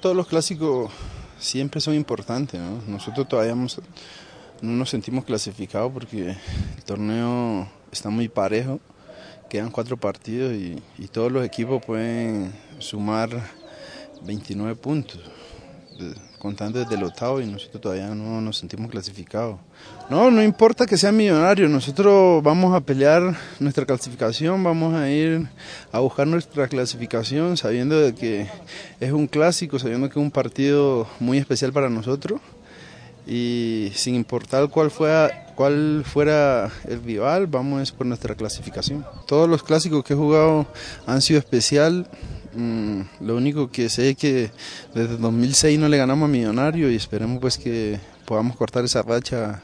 todos los clásicos siempre son importantes, Nosotros todavía no nos sentimos clasificados porque el torneo está muy parejo, quedan cuatro partidos y todos los equipos pueden sumar 29 puntos contando desde el octavo y nosotros todavía no nos sentimos clasificados. No, no importa que sea millonario, nosotros vamos a pelear nuestra clasificación, vamos a ir a buscar nuestra clasificación sabiendo que es un clásico, sabiendo que es un partido muy especial para nosotros y sin importar cuál fuera, cuál fuera el rival, vamos por nuestra clasificación. Todos los clásicos que he jugado han sido especial Mm, lo único que sé es que desde 2006 no le ganamos a Millonario y esperemos pues que podamos cortar esa racha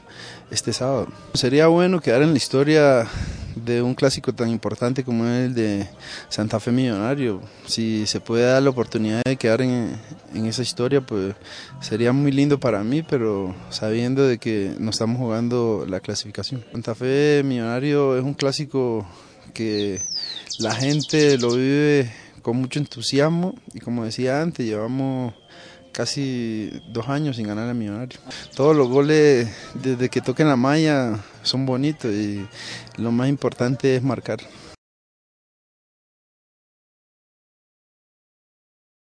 este sábado. Sería bueno quedar en la historia de un clásico tan importante como el de Santa Fe Millonario. Si se puede dar la oportunidad de quedar en, en, esa historia, pues sería muy lindo para mí, pero sabiendo de que no estamos jugando la clasificación. Santa Fe Millonario es un clásico que la gente lo vive con mucho entusiasmo y como decía antes, llevamos casi dos años sin ganar a Millonario. Todos los goles desde que toquen la malla son bonitos y lo más importante es marcar.